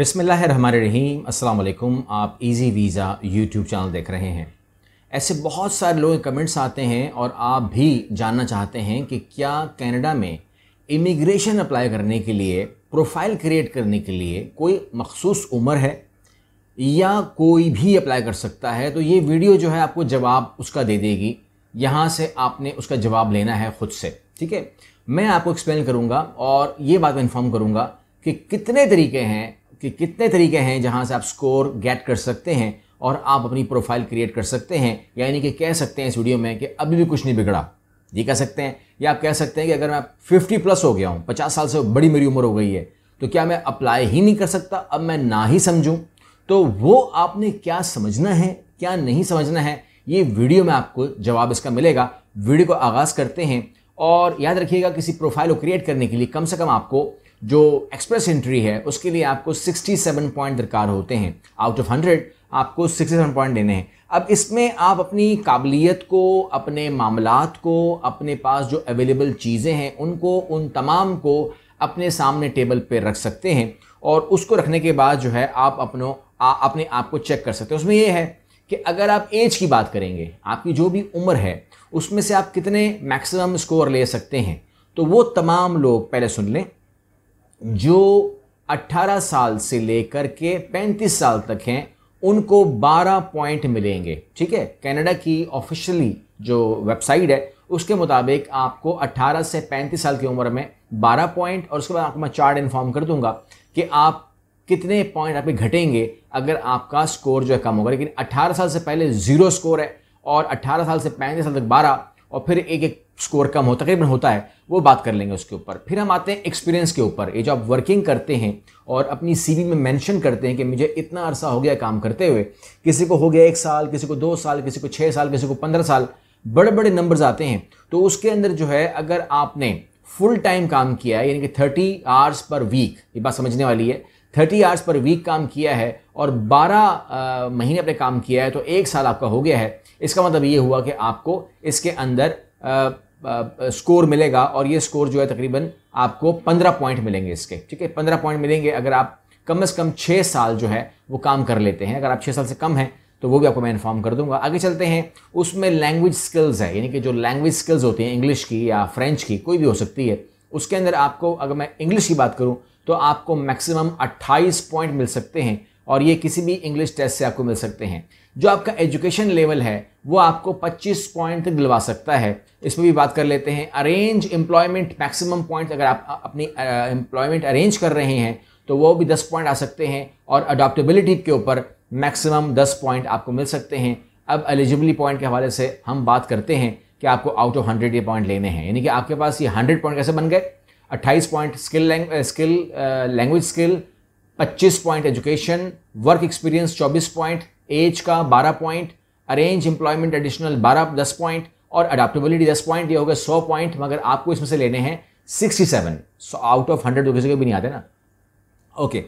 बिसमीम अल्लाम आप इजी वीज़ा यूट्यूब चैनल देख रहे हैं ऐसे बहुत सारे लोग कमेंट्स आते हैं और आप भी जानना चाहते हैं कि क्या कनाडा में इमिग्रेशन अप्लाई करने के लिए प्रोफाइल क्रिएट करने के लिए कोई मखसूस उम्र है या कोई भी अप्लाई कर सकता है तो ये वीडियो जो है आपको जवाब उसका दे देगी यहाँ से आपने उसका जवाब लेना है ख़ुद से ठीक है मैं आपको एक्सप्लेन करूँगा और ये बात इन्फॉर्म करूँगा कि कितने तरीके हैं कि कितने तरीके हैं जहाँ से आप स्कोर गेट कर सकते हैं और आप अपनी प्रोफाइल क्रिएट कर सकते हैं यानी कि कह सकते हैं इस वीडियो में कि अभी भी कुछ नहीं बिगड़ा ये कह सकते हैं या आप कह सकते हैं कि अगर मैं फिफ्टी प्लस हो गया हूँ पचास साल से बड़ी मेरी उम्र हो गई है तो क्या मैं अप्लाई ही नहीं कर सकता अब मैं ना ही समझूँ तो वो आपने क्या समझना है क्या नहीं समझना है ये वीडियो में आपको जवाब इसका मिलेगा वीडियो को आगाज़ करते हैं और याद रखिएगा किसी प्रोफाइल को क्रिएट करने के लिए कम से कम आपको जो एक्सप्रेस एंट्री है उसके लिए आपको 67 पॉइंट दरकार होते हैं आउट ऑफ 100 आपको 67 पॉइंट देने हैं अब इसमें आप अपनी काबिलियत को अपने मामला को अपने पास जो अवेलेबल चीज़ें हैं उनको उन तमाम को अपने सामने टेबल पर रख सकते हैं और उसको रखने के बाद जो है आप अपनों आ, अपने आप को चेक कर सकते हैं उसमें यह है कि अगर आप एज की बात करेंगे आपकी जो भी उम्र है उसमें से आप कितने मैक्सिमम स्कोर ले सकते हैं तो वो तमाम लोग पहले सुन लें जो 18 साल से लेकर के 35 साल तक हैं उनको 12 पॉइंट मिलेंगे ठीक है कनाडा की ऑफिशियली जो वेबसाइट है उसके मुताबिक आपको 18 से 35 साल की उम्र में 12 पॉइंट और उसके बाद आपको मैं चार्ट इन्फॉर्म कर दूंगा कि आप कितने पॉइंट आपके घटेंगे अगर आपका स्कोर जो है कम होगा लेकिन 18 साल से पहले ज़ीरो स्कोर है और 18 साल से पैंतीस साल तक 12 और फिर एक एक स्कोर कम हो तकरीबन होता है वो बात कर लेंगे उसके ऊपर फिर हम आते हैं एक्सपीरियंस के ऊपर ये जो आप वर्किंग करते हैं और अपनी सीवी में मेंशन करते हैं कि मुझे इतना अरसा हो गया काम करते हुए किसी को हो गया एक साल किसी को दो साल किसी को छः साल किसी को पंद्रह साल बड़े बड़े नंबर्स आते हैं तो उसके अंदर जो है अगर आपने फुल टाइम काम किया है यानी कि थर्टी आवर्स पर वीक ये बात समझने वाली है थर्टी आवर्स पर वीक काम किया है और बारह महीने अपने काम किया है तो एक साल आपका हो गया है इसका मतलब ये हुआ कि आपको इसके अंदर आ, स्कोर मिलेगा और ये स्कोर जो है तकरीबन आपको पंद्रह पॉइंट मिलेंगे इसके ठीक है पंद्रह पॉइंट मिलेंगे अगर आप कम से कम छः साल जो है वो काम कर लेते हैं अगर आप छः साल से कम हैं तो वो भी आपको मैं इन्फॉर्म कर दूंगा आगे चलते हैं उसमें लैंग्वेज स्किल्स है यानी कि जो लैंग्वेज स्किल्स होती हैं इंग्लिश की या फ्रेंच की कोई भी हो सकती है उसके अंदर आपको अगर मैं इंग्लिश की बात करूँ तो आपको मैक्सिमम 28 पॉइंट मिल सकते हैं और ये किसी भी इंग्लिश टेस्ट से आपको मिल सकते हैं जो आपका एजुकेशन लेवल है वो आपको 25 पॉइंट तक दिलवा सकता है इसमें भी बात कर लेते हैं अरेंज एम्प्लॉयमेंट मैक्सिमम पॉइंट अगर आप अपनी एम्प्लॉयमेंट अरेंज कर रहे हैं तो वो भी 10 पॉइंट आ सकते हैं और अडोप्टेबिलिटी के ऊपर मैक्सिमम 10 पॉइंट आपको मिल सकते हैं अब एलिजिबिलिटी पॉइंट के हवाले से हम बात करते हैं कि आपको आउट ऑफ हंड्रेड ये पॉइंट लेने हैं यानी कि आपके पास ये हंड्रेड पॉइंट कैसे बन गए अट्ठाईस point skill skill language skill पच्चीस पॉइंट एजुकेशन वर्क एक्सपीरियंस चौबीस पॉइंट एज का 12 point arrange employment additional 12 10 point और अडाप्टेबिलिटी 10 पॉइंट ये हो गया सौ पॉइंट मगर आपको इसमें से लेने हैं 67 सो आउट ऑफ हंड्रेड किसी को भी नहीं आते ना ओके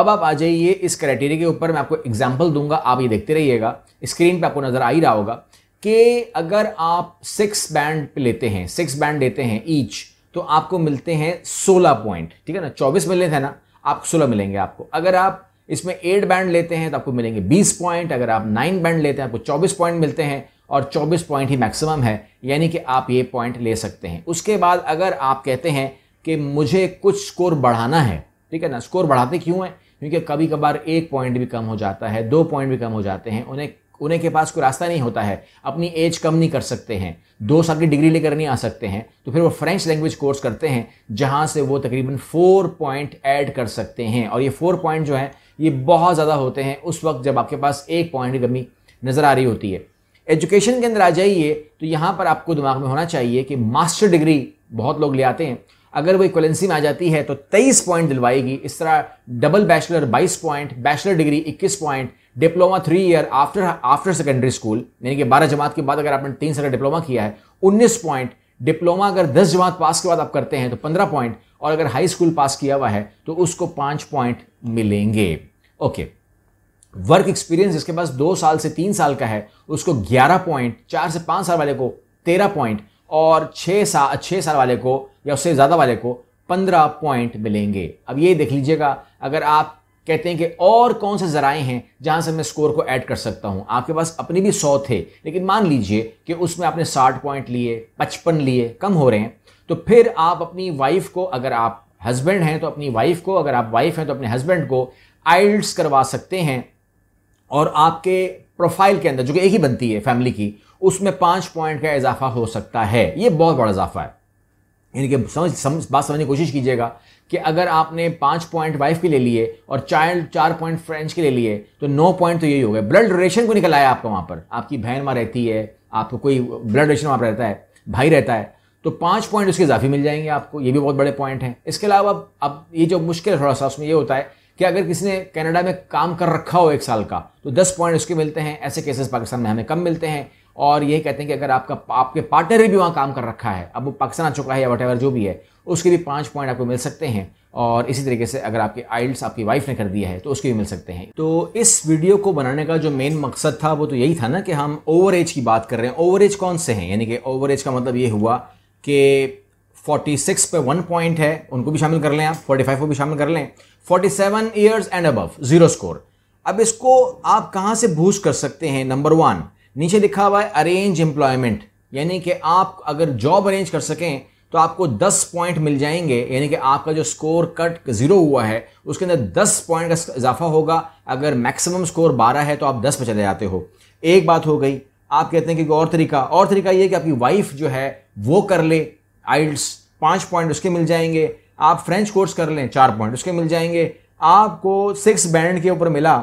अब आप आ जाइए इस क्राइटेरिया के ऊपर मैं आपको एग्जाम्पल दूंगा आप ये देखते रहिएगा स्क्रीन पर आपको नज़र आ ही रहा होगा कि अगर आप सिक्स बैंड लेते हैं सिक्स बैंड लेते हैं ईच तो आपको मिलते हैं सोलह पॉइंट ठीक है ना चौबीस मिले थे ना आप सोलह मिलेंगे आपको अगर आप इसमें एट बैंड लेते हैं तो आपको मिलेंगे बीस पॉइंट अगर आप नाइन बैंड लेते हैं आपको चौबीस पॉइंट मिलते हैं और चौबीस पॉइंट ही मैक्सिमम है यानी कि आप ये पॉइंट ले सकते हैं उसके बाद अगर आप कहते हैं कि मुझे कुछ स्कोर बढ़ाना है ठीक है ना स्कोर बढ़ाते क्यों हैं क्योंकि कभी कभार एक पॉइंट भी कम हो जाता है दो पॉइंट भी कम हो जाते हैं उन्हें उन्हें के पास कोई रास्ता नहीं होता है अपनी एज कम नहीं कर सकते हैं दो साल की डिग्री लेकर नहीं आ सकते हैं तो फिर वो फ्रेंच लैंग्वेज कोर्स करते हैं जहाँ से वो तकरीबन फोर पॉइंट ऐड कर सकते हैं और ये फोर पॉइंट जो है ये बहुत ज़्यादा होते हैं उस वक्त जब आपके पास एक पॉइंट की कमी नज़र आ रही होती है एजुकेशन के अंदर आ जाइए तो यहाँ पर आपको दिमाग में होना चाहिए कि मास्टर डिग्री बहुत लोग ले आते हैं अगर वो इक्वलेंसी में आ जाती है तो 23 पॉइंट दिलवाएगी इस तरह double bachelor 22 point bachelor degree 21 point diploma three year after after secondary school यानी कि 12 जमात के बाद अगर आपने तीन साल डिप्लोमा किया है 19 पॉइंट डिप्लोमा अगर 10 जमात पास के बाद आप करते हैं तो 15 पॉइंट और अगर हाई स्कूल पास किया हुआ है तो उसको पाँच पॉइंट मिलेंगे ओके वर्क एक्सपीरियंस जिसके पास दो साल से तीन साल का है उसको ग्यारह पॉइंट चार से पाँच साल वाले को तेरह पॉइंट और छः साल छः साल वाले को या उससे ज़्यादा वाले को पंद्रह पॉइंट मिलेंगे अब ये देख लीजिएगा अगर आप कहते हैं कि और कौन से ज़राए हैं जहां से मैं स्कोर को ऐड कर सकता हूं आपके पास अपने भी सौ थे लेकिन मान लीजिए कि उसमें आपने साठ पॉइंट लिए पचपन लिए कम हो रहे हैं तो फिर आप अपनी वाइफ को अगर आप हस्बैंड हैं तो अपनी वाइफ को अगर आप वाइफ हैं तो अपने हस्बैंड को आइल्स करवा सकते हैं और आपके प्रोफाइल के अंदर जो कि एक ही बनती है फैमिली की उसमें पाँच पॉइंट का इजाफा हो सकता है ये बहुत बड़ा इजाफा है यानी कि समझ समझ बात समझने की कोशिश कीजिएगा कि अगर आपने पाँच पॉइंट वाइफ के ले लिए और चाइल्ड चार पॉइंट फ्रेंड्स के ले लिए तो नौ पॉइंट तो यही हो गए ब्लड रिलेशन को निकल आया आपका वहाँ पर आपकी बहन वहाँ रहती है आपको कोई ब्लड रिलेशन वहाँ पर रहता है भाई रहता है तो पाँच पॉइंट उसके इजाफे मिल जाएंगे आपको ये भी बहुत बड़े पॉइंट हैं इसके अलावा अब ये जो मुश्किल है थोड़ा सा उसमें ये होता है कि अगर किसी ने कनाडा में काम कर रखा हो एक साल का तो 10 पॉइंट उसके मिलते हैं ऐसे केसेस पाकिस्तान में हमें कम मिलते हैं और यही कहते हैं कि अगर आपका आपके पार्टनर भी वहाँ काम कर रखा है अब वो पाकिस्तान आ चुका है या वट जो भी है उसके भी पाँच पॉइंट आपको मिल सकते हैं और इसी तरीके से अगर आपके आइल्स आपकी वाइफ ने कर दिया है तो उसके भी मिल सकते हैं तो इस वीडियो को बनाने का जो मेन मकसद था वो तो यही था ना कि हम ओवर एज की बात कर रहे हैं ओवर एज कौन से हैं यानी कि ओवर एज का मतलब ये हुआ कि 46 पे वन पॉइंट है उनको भी शामिल कर लें आप 45 को भी शामिल कर लें 47 years and above zero score अब इसको आप कहाँ से बूज कर सकते हैं नंबर वन नीचे लिखा हुआ है अरेंज एम्प्लॉयमेंट यानी कि आप अगर जॉब अरेंज कर सकें तो आपको 10 पॉइंट मिल जाएंगे यानी कि आपका जो स्कोर कट जीरो हुआ है उसके अंदर 10 पॉइंट का इजाफा होगा अगर मैक्सिमम स्कोर 12 है तो आप 10 पे चले जाते हो एक बात हो गई आप कहते हैं कि और तरीका और तरीका ये कि आपकी वाइफ जो है वो कर ले आइल्स पाँच पॉइंट उसके मिल जाएंगे आप फ्रेंच कोर्स कर लें चार पॉइंट उसके मिल जाएंगे आपको सिक्स बैंड के ऊपर मिला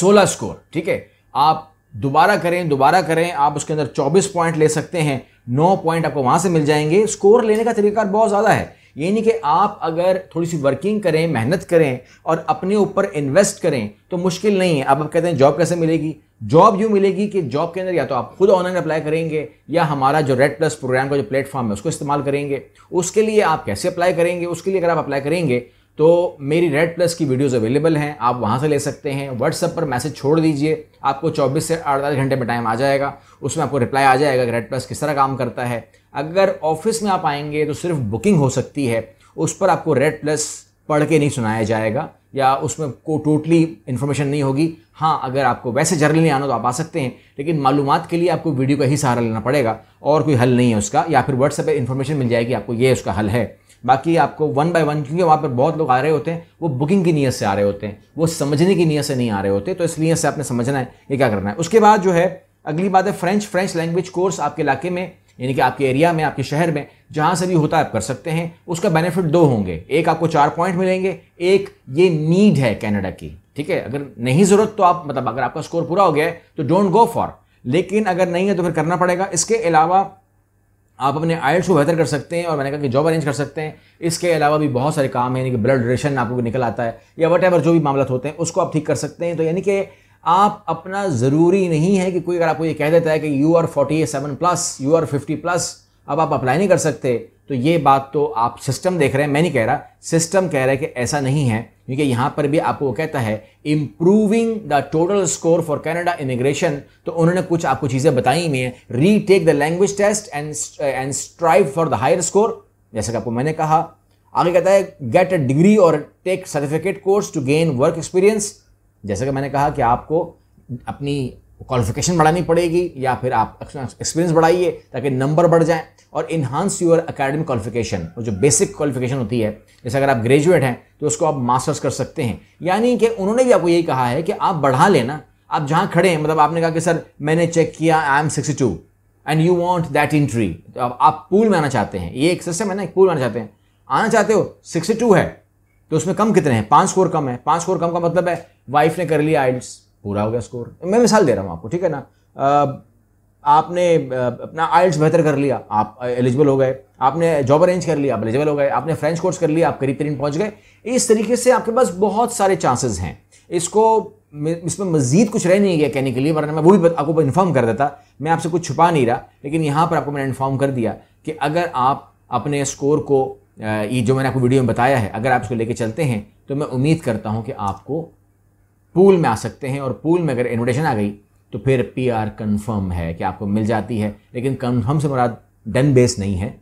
सोलह स्कोर ठीक है आप दोबारा करें दोबारा करें आप उसके अंदर चौबीस पॉइंट ले सकते हैं नौ पॉइंट आपको वहां से मिल जाएंगे स्कोर लेने का तरीका बहुत ज़्यादा है ये नहीं कि आप अगर थोड़ी सी वर्किंग करें मेहनत करें और अपने ऊपर इन्वेस्ट करें तो मुश्किल नहीं है अब आप कहते हैं जॉब कैसे मिलेगी जॉब यूँ मिलेगी कि जॉब के अंदर या तो आप खुद ऑनलाइन अप्लाई करेंगे या हमारा जो रेड प्लस प्रोग्राम का जो प्लेटफॉर्म है उसको इस्तेमाल करेंगे उसके लिए आप कैसे अप्लाई करेंगे उसके लिए अगर आप अप्लाई करेंगे तो मेरी रेड प्लस की वीडियोस अवेलेबल हैं आप वहाँ से ले सकते हैं व्हाट्सएप पर मैसेज छोड़ दीजिए आपको 24 से 48 घंटे में टाइम आ जाएगा उसमें आपको रिप्लाई आ जाएगा कि रेड प्लस किस तरह काम करता है अगर ऑफिस में आप आएंगे तो सिर्फ बुकिंग हो सकती है उस पर आपको रेड प्लस पढ़ के नहीं सुनाया जाएगा या उसमें को टोटली इन्फॉर्मेशन नहीं होगी हाँ अगर आपको वैसे जर्नल नहीं आना तो आप आ सकते हैं लेकिन मालूम के लिए आपको वीडियो का ही सहारा लेना पड़ेगा और कोई हल नहीं है उसका या फिर व्हाट्सएप पर इन्फॉर्मेशन मिल जाएगी आपको ये उसका हल है बाकी आपको वन बाय वन क्योंकि वहाँ पर बहुत लोग आ रहे होते हैं वो बुकिंग की नीयत से आ रहे होते हैं वो समझने की नीयत से नहीं आ रहे होते तो इस नीयत से आपने समझना है ये क्या करना है उसके बाद जो है अगली बात है फ्रेंच फ्रेंच लैंग्वेज कोर्स आपके इलाके में यानी कि आपके एरिया में आपके शहर में जहाँ से भी होता है आप कर सकते हैं उसका बेनिफिट दो होंगे एक आपको चार पॉइंट मिलेंगे एक ये नीड है कैनेडा की ठीक है अगर नहीं ज़रूरत तो आप मतलब अगर आपका स्कोर पूरा हो गया है तो डोंट गो फॉर लेकिन अगर नहीं है तो फिर करना पड़ेगा इसके अलावा आप अपने आयल्स को बेहतर कर सकते हैं और मैंने कहा कि जॉब अरेंज कर सकते हैं इसके अलावा भी बहुत सारे काम हैं यानी कि ब्लड रेशन आपको निकल आता है या वट जो भी मामला होते हैं उसको आप ठीक कर सकते हैं तो यानी कि आप अपना ज़रूरी नहीं है कि कोई अगर आपको ये कह देता है कि you are forty seven plus you are fifty plus अब आप अप्लाई नहीं कर सकते तो ये बात तो आप सिस्टम देख रहे हैं मैं नहीं कह रहा सिस्टम कह रहा है कि ऐसा नहीं है क्योंकि यहाँ पर भी आपको कहता है improving the total score for Canada immigration तो उन्होंने कुछ आपको चीज़ें बताई नहीं है retake the language test and and strive for the higher score जैसा कि आपको मैंने कहा आगे कहता है गेट अ डिग्री और take certificate course to gain work experience जैसे कि मैंने कहा कि आपको अपनी क्वालिफिकेशन बढ़ानी पड़ेगी या फिर आप एक्सपीरियंस बढ़ाइए ताकि नंबर बढ़ जाए और इन्हांस यूर अकेडमिक क्वालिफिकेशन और जो बेसिक क्वालिफिकेशन होती है जैसे अगर आप ग्रेजुएट हैं तो उसको आप मास्टर्स कर सकते हैं यानी कि उन्होंने भी आपको यही कहा है कि आप बढ़ा लेना आप जहाँ खड़े हैं मतलब आपने कहा कि सर मैंने चेक किया I am sixty two and you want that entry तो आप, आप पूल में आना चाहते हैं ये एक सिस्टम है ना पूल में आना चाहते हैं आना चाहते हो सिक्सटी टू है तो उसमें कम कितने हैं पाँच स्कोर कम है पाँच स्कोर कम का मतलब है वाइफ ने कर लिया आइल्स पूरा हो गया स्कोर मैं मिसाल दे रहा हूँ आपको ठीक है ना आपने अपना आइल्स बेहतर कर लिया आप एलिजिबल हो गए आपने जॉब अरेंज कर लिया आप एलिजिबल हो गए आपने फ्रेंच कोर्स कर लिया आप करीब करीब पहुंच गए इस तरीके से आपके पास बहुत सारे चांसेस हैं इसको इसमें मजीद कुछ रह नहीं गया कहने के लिए वरना मैं वो भी आपको इन्फॉर्म कर देता मैं आपसे कुछ छुपा नहीं रहा लेकिन यहाँ पर आपको मैंने इन्फॉर्म कर दिया कि अगर आप अपने स्कोर को ये जो मैंने आपको वीडियो में बताया है अगर आप इसको लेके चलते हैं तो मैं उम्मीद करता हूँ कि आपको पूल में आ सकते हैं और पूल में अगर इन्विटेशन आ गई तो फिर पी आर कन्फर्म है कि आपको मिल जाती है लेकिन कन्फर्म से मुराद डन बेस नहीं है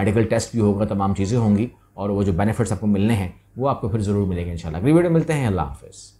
मेडिकल टेस्ट भी होगा तमाम चीज़ें होंगी और वो जो बेनिफिट्स आपको मिलने हैं वो आपको फिर ज़रूर मिलेंगे इन अगली वीडियो मिलते हैं अल्लाह हाफिज़